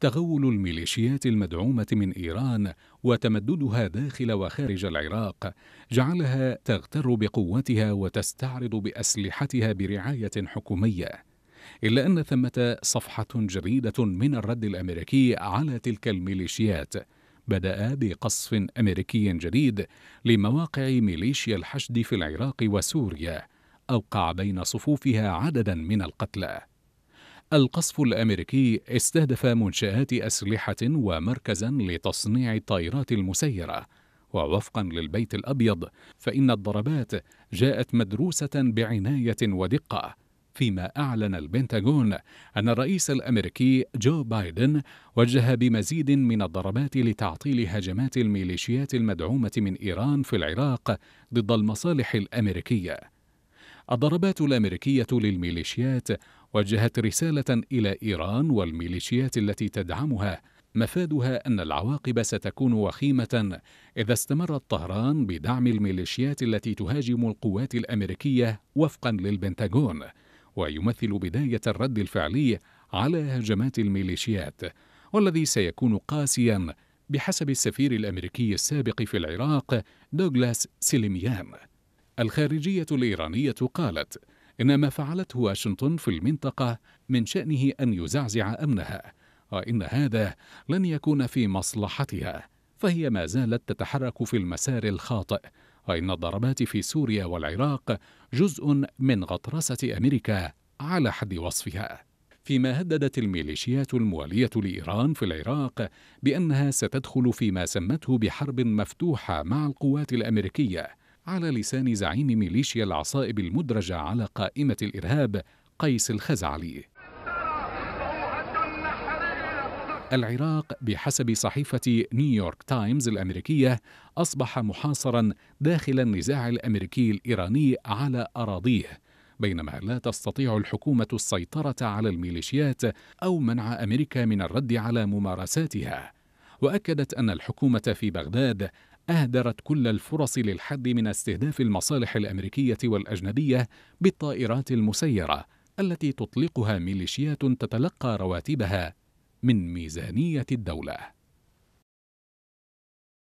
تغول الميليشيات المدعومة من إيران وتمددها داخل وخارج العراق جعلها تغتر بقوتها وتستعرض بأسلحتها برعاية حكومية إلا أن ثمة صفحة جديدة من الرد الأمريكي على تلك الميليشيات بدأ بقصف أمريكي جديد لمواقع ميليشيا الحشد في العراق وسوريا أوقع بين صفوفها عددا من القتلى القصف الأمريكي استهدف منشآت أسلحة ومركزا لتصنيع الطائرات المسيرة ووفقا للبيت الأبيض فإن الضربات جاءت مدروسة بعناية ودقة فيما أعلن البنتاغون أن الرئيس الأمريكي جو بايدن وجه بمزيد من الضربات لتعطيل هجمات الميليشيات المدعومة من إيران في العراق ضد المصالح الأمريكية. الضربات الأمريكية للميليشيات وجهت رسالة إلى إيران والميليشيات التي تدعمها مفادها أن العواقب ستكون وخيمة إذا استمرت طهران بدعم الميليشيات التي تهاجم القوات الأمريكية وفقا للبنتاغون ويمثل بداية الرد الفعلي على هجمات الميليشيات والذي سيكون قاسيا بحسب السفير الأمريكي السابق في العراق دوغلاس سيليميان الخارجية الإيرانية قالت إن ما فعلته واشنطن في المنطقة من شأنه أن يزعزع أمنها وإن هذا لن يكون في مصلحتها فهي ما زالت تتحرك في المسار الخاطئ وإن الضربات في سوريا والعراق جزء من غطرسة أمريكا على حد وصفها فيما هددت الميليشيات الموالية لإيران في العراق بأنها ستدخل فيما سمته بحرب مفتوحة مع القوات الأمريكية على لسان زعيم ميليشيا العصائب المدرجة على قائمة الإرهاب قيس الخزعلي العراق بحسب صحيفة نيويورك تايمز الأمريكية أصبح محاصرا داخل النزاع الأمريكي الإيراني على أراضيه بينما لا تستطيع الحكومة السيطرة على الميليشيات أو منع أمريكا من الرد على ممارساتها وأكدت أن الحكومة في بغداد أهدرت كل الفرص للحد من استهداف المصالح الأمريكية والأجنبية بالطائرات المسيرة التي تطلقها ميليشيات تتلقى رواتبها من ميزانية الدولة